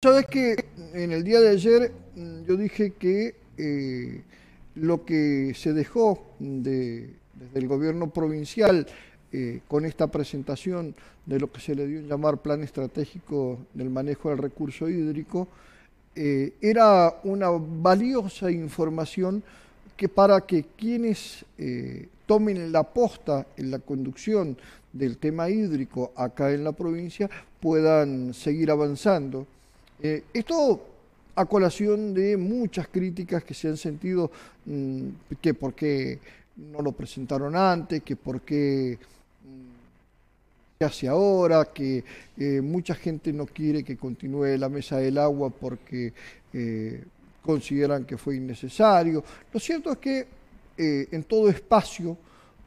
Sabes que en el día de ayer mm, yo dije que eh, lo que se dejó del gobierno provincial eh, con esta presentación de lo que se le dio en llamar plan estratégico del manejo del recurso hídrico eh, era una valiosa información que para que quienes tomen la posta en la conducción del tema hídrico acá en la provincia puedan seguir avanzando eh, esto a colación de muchas críticas que se han sentido, mm, que por qué no lo presentaron antes, que por qué se mm, hace ahora, que eh, mucha gente no quiere que continúe la mesa del agua porque eh, consideran que fue innecesario. Lo cierto es que en todo espacio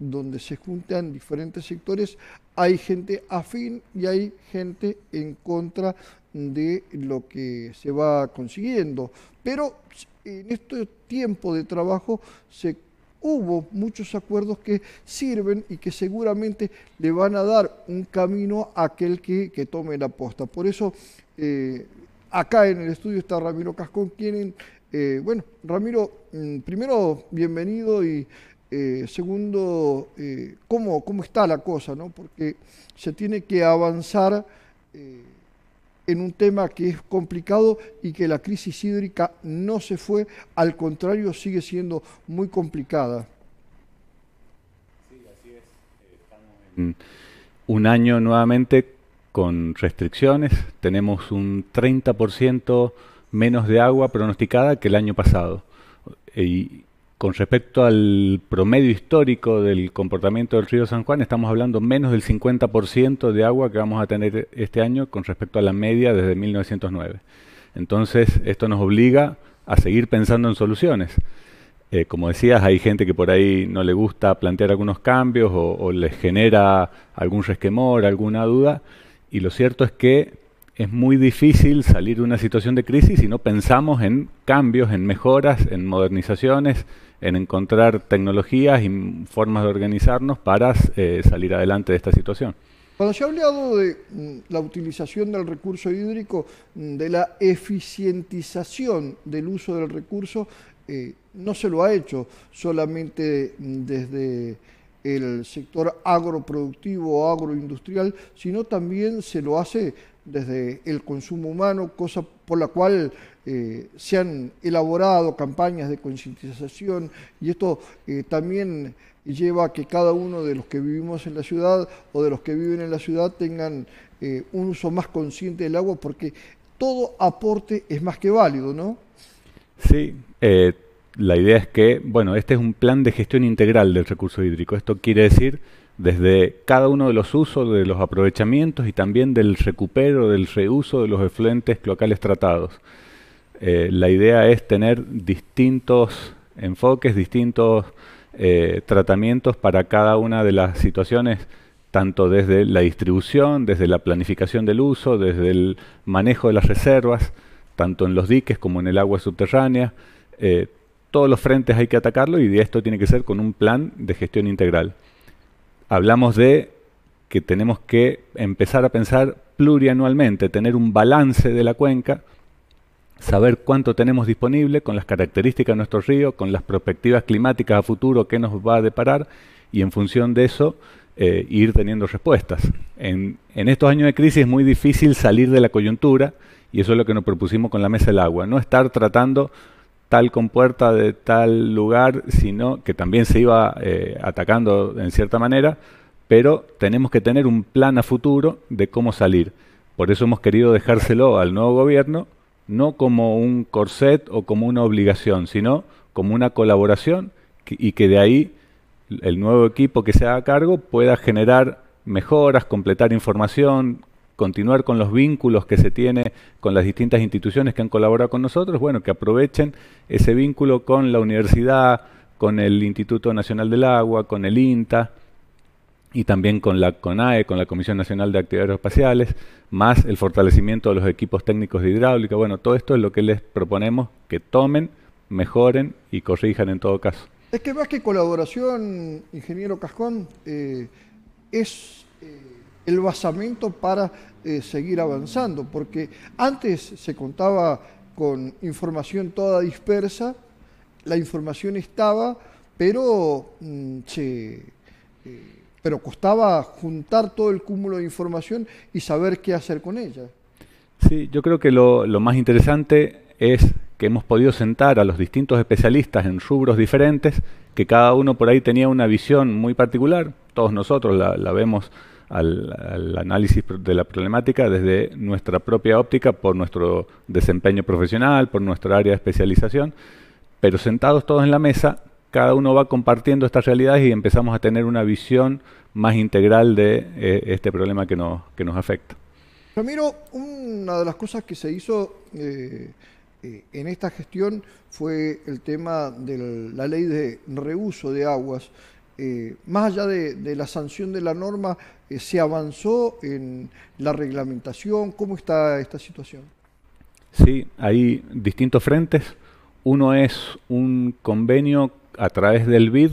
donde se juntan diferentes sectores, hay gente afín y hay gente en contra de lo que se va consiguiendo. Pero en este tiempo de trabajo se hubo muchos acuerdos que sirven y que seguramente le van a dar un camino a aquel que, tome la posta. Por eso eh, acá en el estudio está Ramiro Cascón, quien, eh, bueno, Ramiro, mm, primero bienvenido y eh, segundo, eh, cómo, cómo está la cosa, porque se tiene que avanzar eh, en un tema que es complicado y que la crisis hídrica no se fue, al contrario, sigue siendo muy complicada. Mm. Un año nuevamente con restricciones, tenemos un 30% menos de agua pronosticada que el año pasado. Y con respecto al promedio histórico del comportamiento del río San Juan, estamos hablando menos del 50% de agua que vamos a tener este año con respecto a la media desde 1909. Entonces, esto nos obliga a seguir pensando en soluciones. Eh, como decías, hay gente que por ahí no le gusta plantear algunos cambios o, o les genera algún resquemor, alguna duda, y lo cierto es que es muy difícil salir de una situación de crisis si no pensamos en cambios, en mejoras, en modernizaciones, en encontrar tecnologías y formas de organizarnos para eh, salir adelante de esta situación. Cuando se ha hablado de mm, la utilización del recurso hídrico, mm, de la eficientización del uso del recurso, eh, no se lo ha hecho solamente mm, desde el sector agroproductivo o agroindustrial, sino también se lo hace desde el consumo humano, cosa por la cual eh, se han elaborado campañas de concientización y esto eh, también lleva a que cada uno de los que vivimos en la ciudad o de los que viven en la ciudad tengan eh, un uso más consciente del agua porque todo aporte es más que válido, ¿no? Sí, la idea es que, bueno, este es un plan de gestión integral del recurso hídrico. Esto quiere decir desde cada uno de los usos, de los aprovechamientos y también del recupero, del reuso de los efluentes cloacales tratados. Eh, la idea es tener distintos enfoques, distintos eh, tratamientos para cada una de las situaciones, tanto desde la distribución, desde la planificación del uso, desde el manejo de las reservas, tanto en los diques como en el agua subterránea. Eh, todos los frentes hay que atacarlo y esto tiene que ser con un plan de gestión integral hablamos de que tenemos que empezar a pensar plurianualmente, tener un balance de la cuenca, saber cuánto tenemos disponible con las características de nuestro río, con las perspectivas climáticas a futuro, qué nos va a deparar, y en función de eso eh, ir teniendo respuestas. En, en, estos años de crisis es muy difícil salir de la coyuntura, y eso es lo que nos propusimos con la Mesa del Agua, no estar tratando tal compuerta de tal lugar, sino que también se iba eh, atacando en cierta manera, pero tenemos que tener un plan a futuro de cómo salir. Por eso hemos querido dejárselo al nuevo gobierno, no como un corset o como una obligación, sino como una colaboración y que de ahí el nuevo equipo que se haga cargo pueda generar mejoras, completar información, continuar con los vínculos que se tiene con las distintas instituciones que han colaborado con nosotros, bueno, que aprovechen ese vínculo con la universidad, con el Instituto Nacional del Agua, con el INTA y también con la CONAE, con la Comisión Nacional de Actividades Espaciales, más el fortalecimiento de los equipos técnicos de hidráulica. Bueno, todo esto es lo que les proponemos que tomen, mejoren y corrijan en todo caso. Es que más que colaboración, ingeniero Cascón, eh, es... Eh, el basamento para eh, seguir avanzando, porque antes se contaba con información toda dispersa, la información estaba, pero, mm, eh, pero costaba juntar todo el cúmulo de información y saber qué hacer con ella. Sí, yo creo que lo, más interesante es que hemos podido sentar a los distintos especialistas en rubros diferentes, que cada uno por ahí tenía una visión muy particular, todos nosotros la, la vemos al, análisis de la problemática desde nuestra propia óptica, por nuestro desempeño profesional, por nuestra área de especialización, pero sentados todos en la mesa, cada uno va compartiendo estas realidades y empezamos a tener una visión más integral de eh, este problema que nos, nos afecta. Ramiro, una de las cosas que se hizo eh, eh, en esta gestión fue el tema de la ley de reuso de aguas. más allá de, la sanción de la norma, eh, ¿Se avanzó en la reglamentación? ¿Cómo está esta situación? Sí, hay distintos frentes. Uno es un convenio a través del BID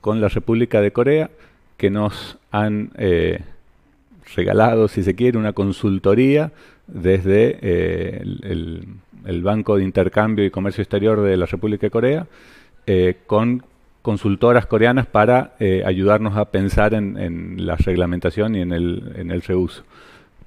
con la República de Corea que nos han eh, regalado, si se quiere, una consultoría desde eh, el, Banco de Intercambio y Comercio Exterior de la República de Corea con consultoras coreanas para eh, ayudarnos a pensar en, la reglamentación y en el, reuso.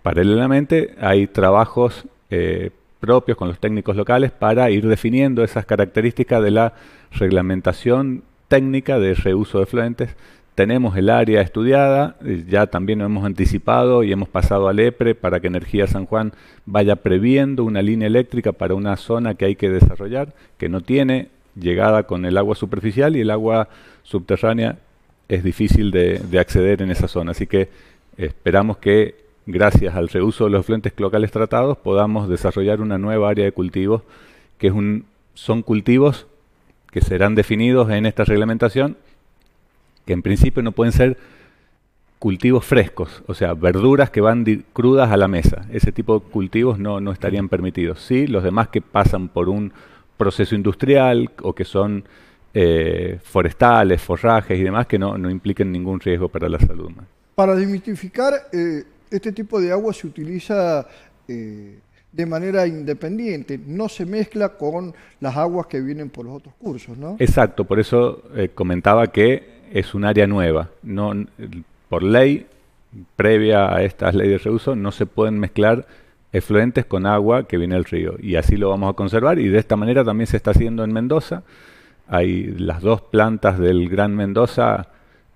Paralelamente hay trabajos eh, propios con los técnicos locales para ir definiendo esas características de la reglamentación técnica de reuso de fluentes. Tenemos el área estudiada, eh, ya también lo hemos anticipado y hemos pasado al EPRE para que Energía San Juan vaya previendo una línea eléctrica para una zona que hay que desarrollar, que no tiene llegada con el agua superficial y el agua subterránea es difícil de, acceder en esa zona. Así que esperamos que gracias al reuso de los fluentes locales tratados podamos desarrollar una nueva área de cultivos que son cultivos que serán definidos en esta reglamentación que en principio no pueden ser cultivos frescos, o sea, verduras que van crudas a la mesa. Ese tipo de cultivos no, no estarían permitidos. Sí, los demás que pasan por un proceso industrial o que son eh, forestales, forrajes y demás que no, no, impliquen ningún riesgo para la salud Para desmitificar, eh, este tipo de agua se utiliza eh, de manera independiente, no se mezcla con las aguas que vienen por los otros cursos, ¿no? Exacto, por eso comentaba que es un área nueva. No, por ley, previa a estas leyes de reuso, no se pueden mezclar efluentes con agua que viene del río. Y así lo vamos a conservar y de esta manera también se está haciendo en Mendoza. Hay las dos plantas del Gran Mendoza,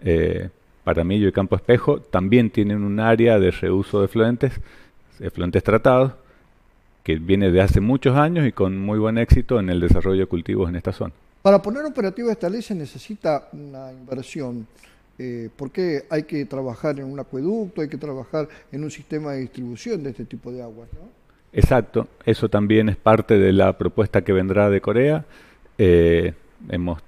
eh, Paramillo y Campo Espejo, también tienen un área de reuso de efluentes, efluentes tratados, que viene de hace muchos años y con muy buen éxito en el desarrollo de cultivos en esta zona. Para poner operativo esta ley se necesita una inversión. Eh, ¿Por qué hay que trabajar en un acueducto, hay que trabajar en un sistema de distribución de este tipo de aguas. Exacto, eso también es parte de la propuesta que vendrá de Corea. Eh, hemos,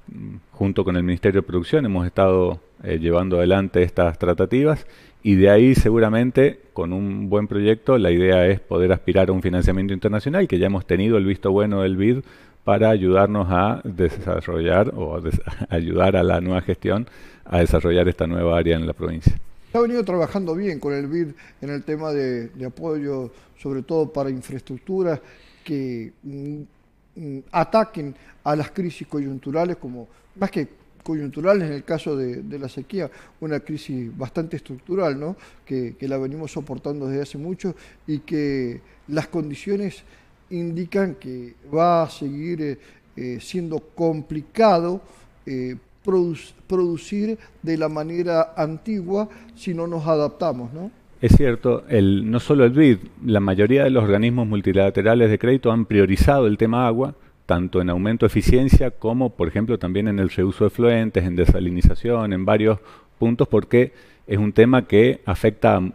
junto con el Ministerio de Producción, hemos estado eh, llevando adelante estas tratativas y de ahí seguramente, con un buen proyecto, la idea es poder aspirar a un financiamiento internacional, que ya hemos tenido el visto bueno del BID para ayudarnos a desarrollar o a ayudar a la nueva gestión a desarrollar esta nueva área en la provincia. Ha venido trabajando bien con el BID en el tema de, apoyo, sobre todo para infraestructuras que mm, mm, ataquen a las crisis coyunturales, como más que coyunturales en el caso de, la sequía, una crisis bastante estructural, ¿no? que la venimos soportando desde hace mucho y que las condiciones indican que va a seguir eh, eh, siendo complicado eh, producir de la manera antigua si no nos adaptamos, ¿no? Es cierto, no solo el BID, la mayoría de los organismos multilaterales de crédito han priorizado el tema agua, tanto en aumento de eficiencia como, por ejemplo, también en el reuso de fluentes, en desalinización, en varios puntos, porque es un tema que afecta a,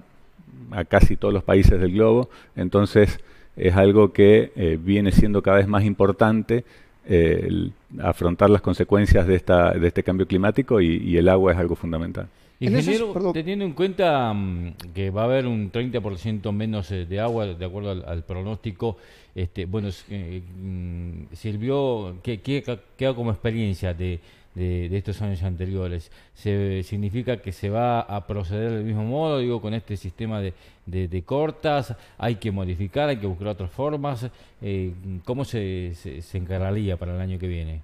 a casi todos los países del globo. Entonces, es algo que eh, viene siendo cada vez más importante eh, afrontar las consecuencias de, de este cambio climático y, el agua es algo fundamental. Y teniendo en cuenta mm, que va a haber un 30% menos eh, de agua de acuerdo al, pronóstico, este, bueno, mm, sirvió, ¿qué queda como experiencia de, de, estos años anteriores. Se, ¿Significa que se va a proceder del mismo modo, digo, con este sistema de, de, cortas? ¿Hay que modificar, hay que buscar otras formas? Eh, ¿Cómo se, se, para el año que viene?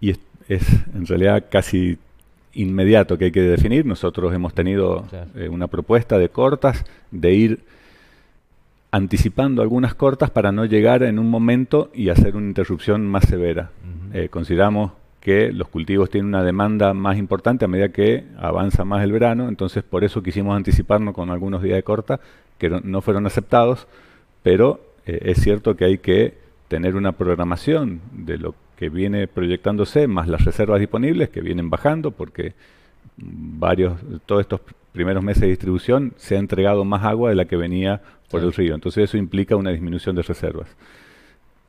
Y es, es, en realidad casi inmediato que hay que definir. Nosotros hemos tenido eh, una propuesta de cortas, de ir anticipando algunas cortas para no llegar en un momento y hacer una interrupción más severa. Eh, consideramos que los cultivos tienen una demanda más importante a medida que avanza más el verano, entonces por eso quisimos anticiparnos con algunos días de corta, que no fueron aceptados, pero eh, es cierto que hay que tener una programación de lo que viene proyectándose, más las reservas disponibles que vienen bajando, porque varios, todos estos primeros meses de distribución se ha entregado más agua de la que venía por el río, entonces eso implica una disminución de reservas.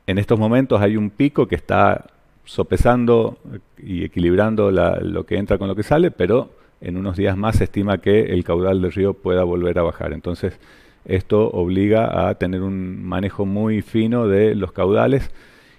En estos momentos hay un pico que está sopesando y equilibrando lo que entra con lo que sale, pero en unos días más se estima que el caudal del río pueda volver a bajar. Entonces, esto obliga a tener un manejo muy fino de los caudales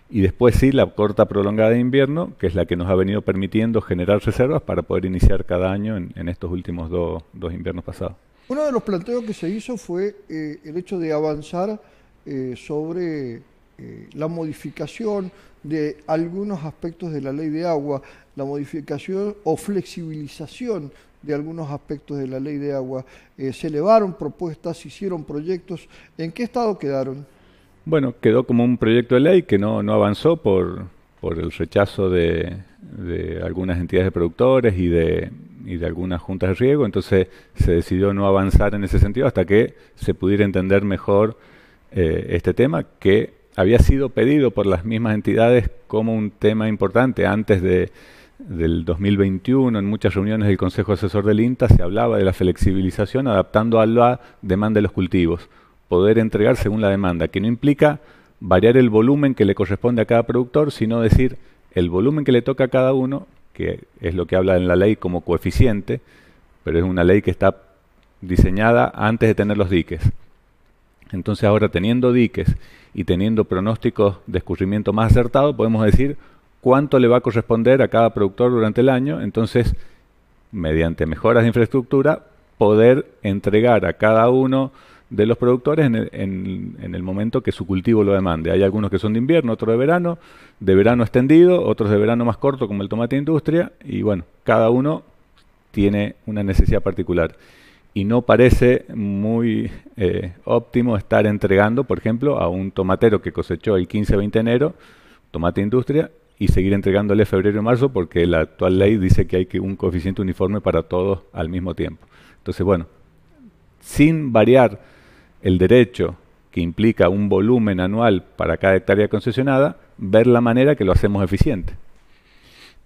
y después sí la corta prolongada de invierno, que es la que nos ha venido permitiendo generar reservas para poder iniciar cada año en, estos últimos dos inviernos pasados. Uno de los planteos que se hizo fue eh, el hecho de avanzar eh, sobre eh, la modificación de algunos aspectos de la ley de agua, la modificación o flexibilización de algunos aspectos de la ley de agua. Eh, se elevaron propuestas, se hicieron proyectos. ¿En qué estado quedaron? Bueno, quedó como un proyecto de ley que no, no avanzó por, por el rechazo de, algunas entidades de productores y de, de algunas juntas de riego, entonces se decidió no avanzar en ese sentido hasta que se pudiera entender mejor eh, este tema, que había sido pedido por las mismas entidades como un tema importante antes de, del 2021, en muchas reuniones del Consejo Asesor del INTA se hablaba de la flexibilización adaptando a la demanda de los cultivos, poder entregar según la demanda, que no implica variar el volumen que le corresponde a cada productor, sino decir el volumen que le toca a cada uno, que es lo que habla en la ley como coeficiente, pero es una ley que está diseñada antes de tener los diques. Entonces ahora teniendo diques y teniendo pronósticos de escurrimiento más acertados, podemos decir cuánto le va a corresponder a cada productor durante el año. Entonces, mediante mejoras de infraestructura, poder entregar a cada uno de los productores en el, el, momento que su cultivo lo demande. Hay algunos que son de invierno, otros de verano, de verano extendido, otros de verano más corto como el tomate industria y bueno, cada uno tiene una necesidad particular y no parece muy eh, óptimo estar entregando, por ejemplo, a un tomatero que cosechó el 15-20 de enero, tomate industria, y seguir entregándole febrero y marzo porque la actual ley dice que hay que un coeficiente uniforme para todos al mismo tiempo. Entonces, bueno, sin variar el derecho que implica un volumen anual para cada hectárea concesionada, ver la manera que lo hacemos eficiente.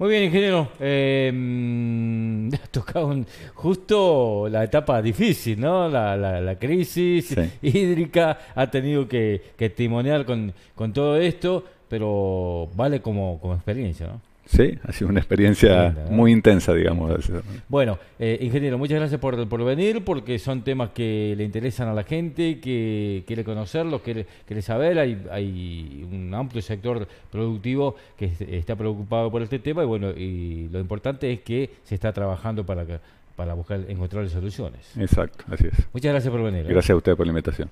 Muy bien, ingeniero. Eh, mm, ha tocado justo la etapa difícil, ¿no? La, crisis hídrica ha tenido que, que timonear con, todo esto, pero vale como experiencia, ¿no? Sí, ha sido una experiencia ¿eh? muy intensa, digamos. Bueno, eh, ingeniero, muchas gracias por, venir, porque son temas que le interesan a la gente, que quiere conocerlos, quiere saber. Hay, hay un amplio sector productivo que está preocupado por este tema y bueno, y lo importante es que se está trabajando para, para buscar encontrar soluciones. Exacto, así es. Muchas gracias por venir. ¿eh? Gracias a usted por la invitación.